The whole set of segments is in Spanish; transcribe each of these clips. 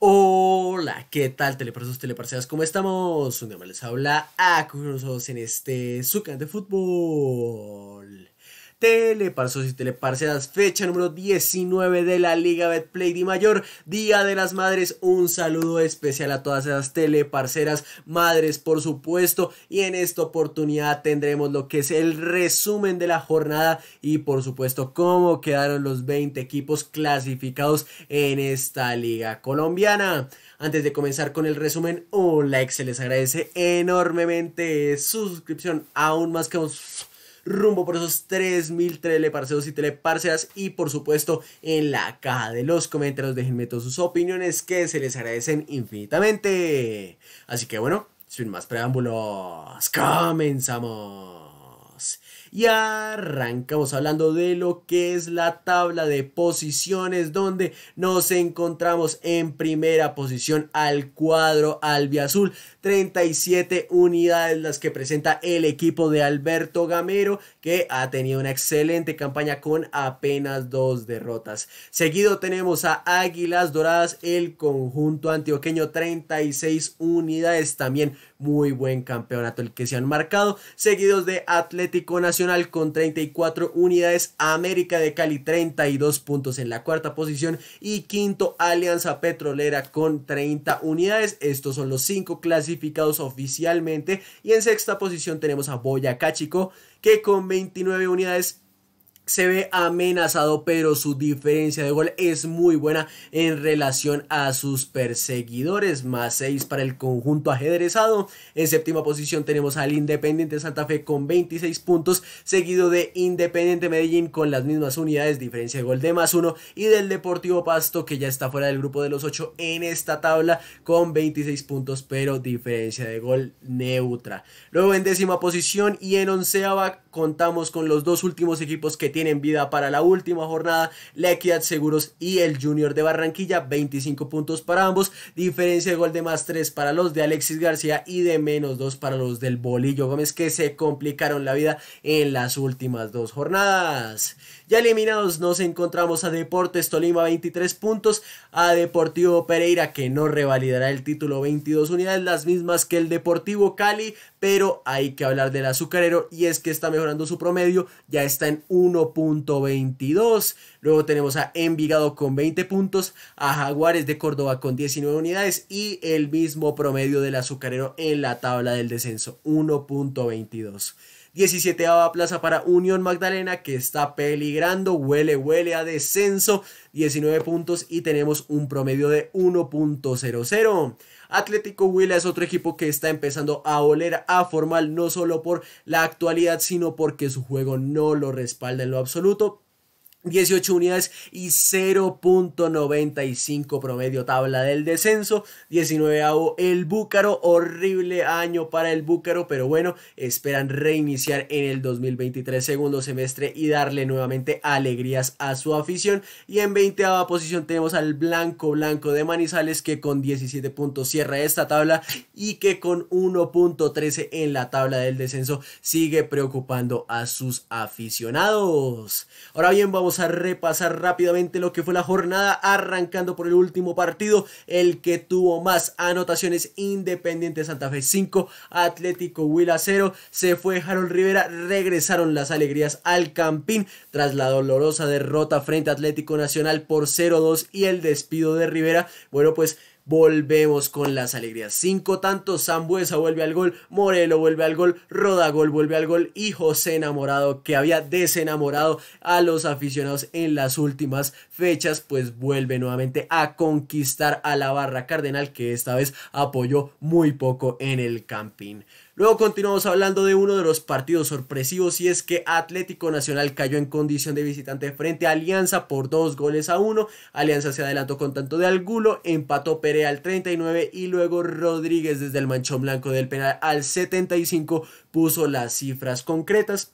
Hola, ¿qué tal teleparceos teleparceras? ¿Cómo estamos? Un día más les habla a en este su de fútbol. Teleparsos y teleparceas, fecha número 19 de la Liga Betplay de Mayor, Día de las Madres. Un saludo especial a todas esas teleparceras, madres, por supuesto. Y en esta oportunidad tendremos lo que es el resumen de la jornada y, por supuesto, cómo quedaron los 20 equipos clasificados en esta Liga Colombiana. Antes de comenzar con el resumen, un like se les agradece enormemente. Suscripción, aún más que un rumbo por esos 3000 teleparceos y teleparseas y por supuesto en la caja de los comentarios déjenme todas sus opiniones que se les agradecen infinitamente. Así que bueno, sin más preámbulos, comenzamos y arrancamos hablando de lo que es la tabla de posiciones donde nos encontramos en primera posición al cuadro albiazul 37 unidades las que presenta el equipo de Alberto Gamero que ha tenido una excelente campaña con apenas dos derrotas seguido tenemos a Águilas Doradas el conjunto antioqueño 36 unidades también muy buen campeonato el que se han marcado seguidos de Atlético Nacional con 34 unidades, América de Cali 32 puntos en la cuarta posición y quinto Alianza Petrolera con 30 unidades. Estos son los cinco clasificados oficialmente y en sexta posición tenemos a Boyacá Chico que con 29 unidades se ve amenazado, pero su diferencia de gol es muy buena en relación a sus perseguidores. Más 6 para el conjunto ajedrezado. En séptima posición tenemos al Independiente Santa Fe con 26 puntos, seguido de Independiente Medellín con las mismas unidades, diferencia de gol de más 1 y del Deportivo Pasto que ya está fuera del grupo de los 8 en esta tabla con 26 puntos, pero diferencia de gol neutra. Luego en décima posición y en onceava contamos con los dos últimos equipos que tienen tienen vida para la última jornada, la Seguros y el Junior de Barranquilla, 25 puntos para ambos, diferencia de gol de más 3 para los de Alexis García y de menos 2 para los del Bolillo Gómez que se complicaron la vida en las últimas dos jornadas. Ya eliminados nos encontramos a Deportes Tolima 23 puntos, a Deportivo Pereira que no revalidará el título 22 unidades, las mismas que el Deportivo Cali, pero hay que hablar del azucarero y es que está mejorando su promedio, ya está en 1.22. Luego tenemos a Envigado con 20 puntos, a Jaguares de Córdoba con 19 unidades y el mismo promedio del azucarero en la tabla del descenso, 1.22. 17 plaza para Unión Magdalena que está peligrando, huele, huele a descenso, 19 puntos y tenemos un promedio de 1.00. Atlético Huila es otro equipo que está empezando a oler a formal no solo por la actualidad, sino porque su juego no lo respalda en lo absoluto 18 unidades y 0.95 promedio tabla del descenso. 19 el Búcaro, horrible año para el Búcaro, pero bueno, esperan reiniciar en el 2023 segundo semestre y darle nuevamente alegrías a su afición. Y en 20 posición tenemos al Blanco Blanco de Manizales que con 17 puntos cierra esta tabla y que con 1.13 en la tabla del descenso sigue preocupando a sus aficionados. Ahora bien, vamos a repasar rápidamente lo que fue la jornada, arrancando por el último partido, el que tuvo más anotaciones Independiente Santa Fe 5, Atlético Huila 0, se fue Harold Rivera, regresaron las alegrías al Campín tras la dolorosa derrota frente a Atlético Nacional por 0-2 y el despido de Rivera. Bueno, pues Volvemos con las alegrías. Cinco tantos, Zambuesa vuelve al gol, Morelo vuelve al gol, Rodagol vuelve al gol y José Enamorado, que había desenamorado a los aficionados en las últimas fechas, pues vuelve nuevamente a conquistar a la barra cardenal que esta vez apoyó muy poco en el camping. Luego continuamos hablando de uno de los partidos sorpresivos y es que Atlético Nacional cayó en condición de visitante frente a Alianza por dos goles a uno. Alianza se adelantó con tanto de Algulo, empató Perea al 39 y luego Rodríguez desde el manchón blanco del penal al 75 puso las cifras concretas.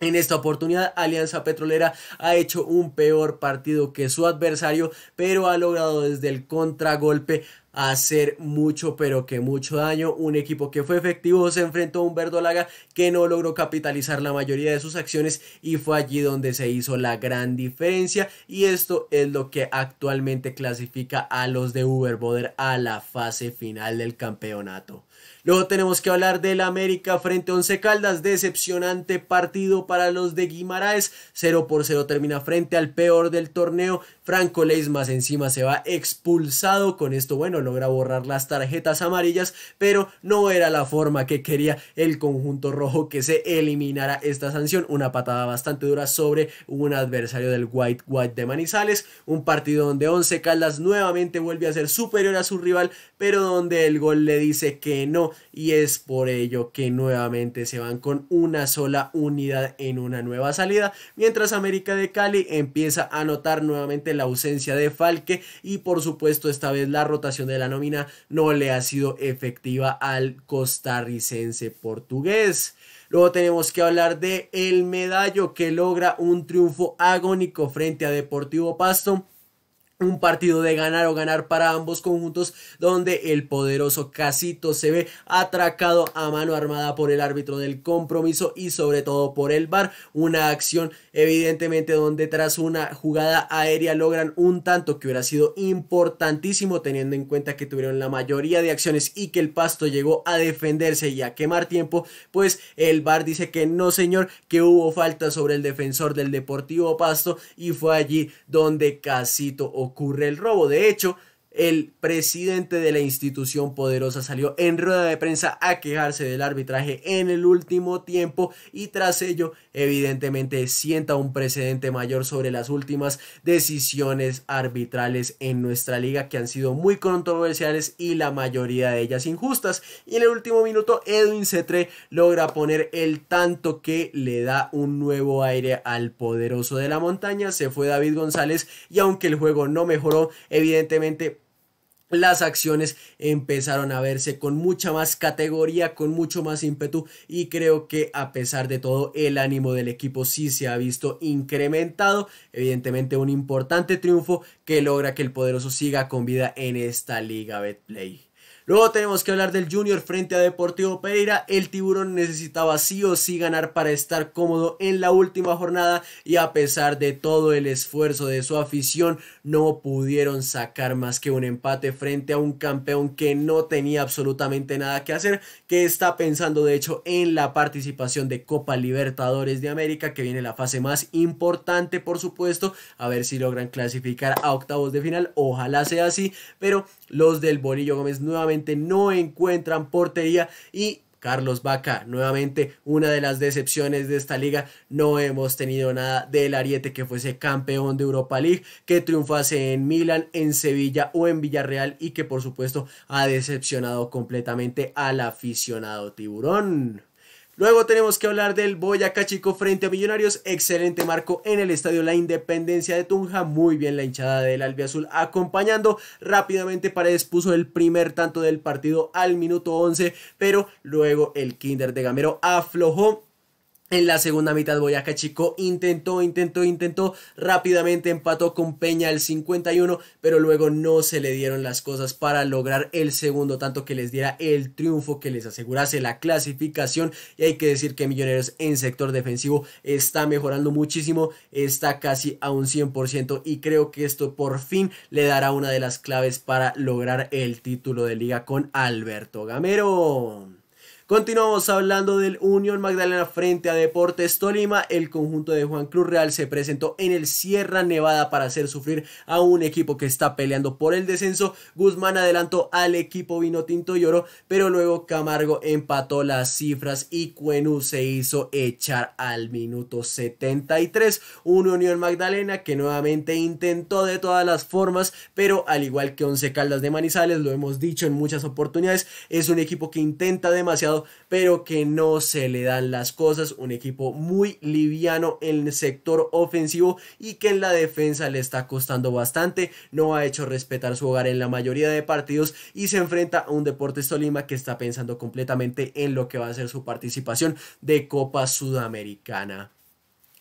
En esta oportunidad, Alianza Petrolera ha hecho un peor partido que su adversario, pero ha logrado desde el contragolpe hacer mucho, pero que mucho daño. Un equipo que fue efectivo se enfrentó a un Verdolaga que no logró capitalizar la mayoría de sus acciones y fue allí donde se hizo la gran diferencia. Y esto es lo que actualmente clasifica a los de Uberboder a la fase final del campeonato. Luego tenemos que hablar del América frente a Once Caldas. Decepcionante partido para los de Guimaraes. 0 por 0 termina frente al peor del torneo. Franco más encima se va expulsado. Con esto, bueno, logra borrar las tarjetas amarillas, pero no era la forma que quería el conjunto rojo que se eliminara esta sanción. Una patada bastante dura sobre un adversario del White White de Manizales. Un partido donde Once Caldas nuevamente vuelve a ser superior a su rival, pero donde el gol le dice que no. Y es por ello que nuevamente se van con una sola unidad en una nueva salida. Mientras América de Cali empieza a anotar nuevamente la ausencia de Falque y por supuesto esta vez la rotación de la nómina no le ha sido efectiva al costarricense portugués. Luego tenemos que hablar de el medallo que logra un triunfo agónico frente a Deportivo Pasto un partido de ganar o ganar para ambos conjuntos donde el poderoso Casito se ve atracado a mano armada por el árbitro del compromiso y sobre todo por el VAR, una acción evidentemente donde tras una jugada aérea logran un tanto que hubiera sido importantísimo teniendo en cuenta que tuvieron la mayoría de acciones y que el Pasto llegó a defenderse y a quemar tiempo, pues el VAR dice que no señor, que hubo falta sobre el defensor del Deportivo Pasto y fue allí donde Casito ocurrió ocurre el robo. De hecho, el presidente de la institución poderosa salió en rueda de prensa a quejarse del arbitraje en el último tiempo y tras ello evidentemente sienta un precedente mayor sobre las últimas decisiones arbitrales en nuestra liga que han sido muy controversiales y la mayoría de ellas injustas y en el último minuto Edwin Cetre logra poner el tanto que le da un nuevo aire al poderoso de la montaña se fue David González y aunque el juego no mejoró evidentemente las acciones empezaron a verse con mucha más categoría, con mucho más ímpetu y creo que a pesar de todo el ánimo del equipo sí se ha visto incrementado, evidentemente un importante triunfo que logra que el poderoso siga con vida en esta liga Betplay. Luego tenemos que hablar del Junior frente a Deportivo Pereira. El tiburón necesitaba sí o sí ganar para estar cómodo en la última jornada y a pesar de todo el esfuerzo de su afición no pudieron sacar más que un empate frente a un campeón que no tenía absolutamente nada que hacer, que está pensando de hecho en la participación de Copa Libertadores de América, que viene la fase más importante por supuesto, a ver si logran clasificar a octavos de final, ojalá sea así, pero los del Bolillo Gómez nuevamente no encuentran portería y Carlos Vaca, nuevamente una de las decepciones de esta liga. No hemos tenido nada del Ariete que fuese campeón de Europa League, que triunfase en Milán, en Sevilla o en Villarreal y que por supuesto ha decepcionado completamente al aficionado tiburón. Luego tenemos que hablar del Boyacá Chico frente a Millonarios. Excelente marco en el estadio La Independencia de Tunja. Muy bien la hinchada del Albiazul acompañando. Rápidamente Paredes puso el primer tanto del partido al minuto 11, pero luego el Kinder de Gamero aflojó en la segunda mitad Boyacá Chico intentó, intentó, intentó, rápidamente empató con Peña el 51, pero luego no se le dieron las cosas para lograr el segundo tanto que les diera el triunfo, que les asegurase la clasificación. Y hay que decir que Millonarios en sector defensivo está mejorando muchísimo, está casi a un 100% y creo que esto por fin le dará una de las claves para lograr el título de liga con Alberto Gamero. Continuamos hablando del Unión Magdalena frente a Deportes Tolima. El conjunto de Juan Cruz Real se presentó en el Sierra Nevada para hacer sufrir a un equipo que está peleando por el descenso. Guzmán adelantó al equipo vino tinto y oro, pero luego Camargo empató las cifras y Cuenú se hizo echar al minuto 73. Un Unión Magdalena que nuevamente intentó de todas las formas, pero al igual que Once Caldas de Manizales, lo hemos dicho en muchas oportunidades, es un equipo que intenta demasiado pero que no se le dan las cosas. Un equipo muy liviano en el sector ofensivo y que en la defensa le está costando bastante. No ha hecho respetar su hogar en la mayoría de partidos y se enfrenta a un Deportes Tolima que está pensando completamente en lo que va a ser su participación de Copa Sudamericana.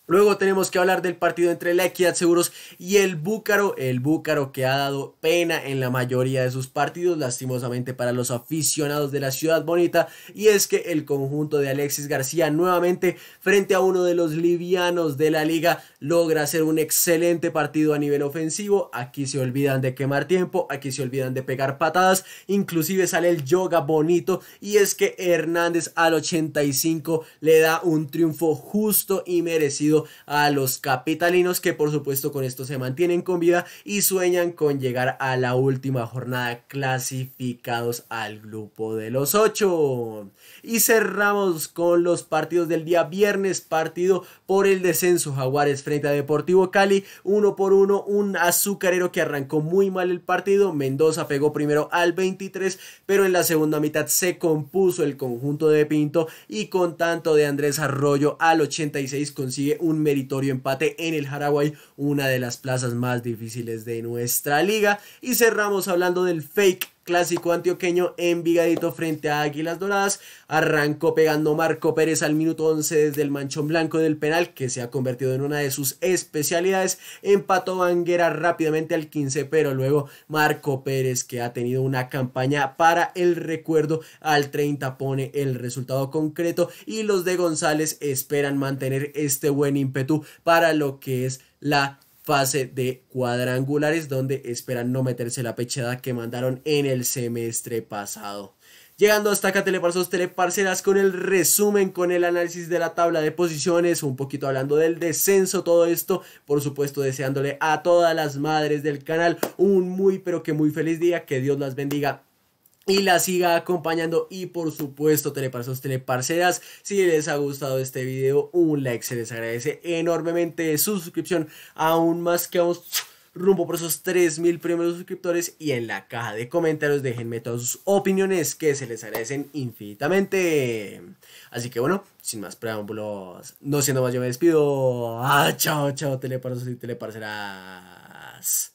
Luego tenemos que hablar del partido entre la Equidad Seguros y el Búcaro, el Búcaro que ha dado pena en la mayoría de sus partidos, lastimosamente para los aficionados de la ciudad bonita, y es que el conjunto de Alexis García nuevamente frente a uno de los livianos de la liga logra hacer un excelente partido a nivel ofensivo, aquí se olvidan de quemar tiempo, aquí se olvidan de pegar patadas, inclusive sale el yoga bonito, y es que Hernández al 85 le da un triunfo justo y merecido a los capitalinos que por supuesto con esto se mantienen con vida y sueñan con llegar a la última jornada clasificados al grupo de los ocho Y cerramos con los partidos del día viernes, partido por el descenso Jaguares frente a Deportivo Cali, uno por uno, un azucarero que arrancó muy mal el partido, Mendoza pegó primero al 23, pero en la segunda mitad se compuso el conjunto de Pinto y con tanto de Andrés Arroyo al 86 consigue un meritorio empate en el Haraguay, una de las plazas más difíciles de nuestra liga. Y cerramos hablando del fake clásico antioqueño en Vigadito frente a Águilas Doradas. Arrancó pegando Marco Pérez al minuto 11 desde el manchón blanco del penal, que se ha convertido en una de sus especialidades. Empató Vanguera rápidamente al 15, pero luego Marco Pérez, que ha tenido una campaña para el recuerdo, al 30 pone el resultado concreto. Y los de González esperan mantener este buen ímpetu para lo que es la fase de cuadrangulares donde esperan no meterse la pechada que mandaron en el semestre pasado. Llegando hasta acá, teleparceros, teleparceras, con el resumen, con el análisis de la tabla de posiciones, un poquito hablando del descenso, todo esto, por supuesto, deseándole a todas las madres del canal un muy, pero que muy feliz día, que Dios las bendiga y la siga acompañando y por supuesto teleparceros, teleparceras, si les ha gustado este video un like se les agradece enormemente su suscripción aún más que vamos rumbo por esos 3000 primeros suscriptores y en la caja de comentarios déjenme todas sus opiniones que se les agradecen infinitamente así que bueno sin más preámbulos no siendo más yo me despido ah, chao chao teleparceros y teleparceras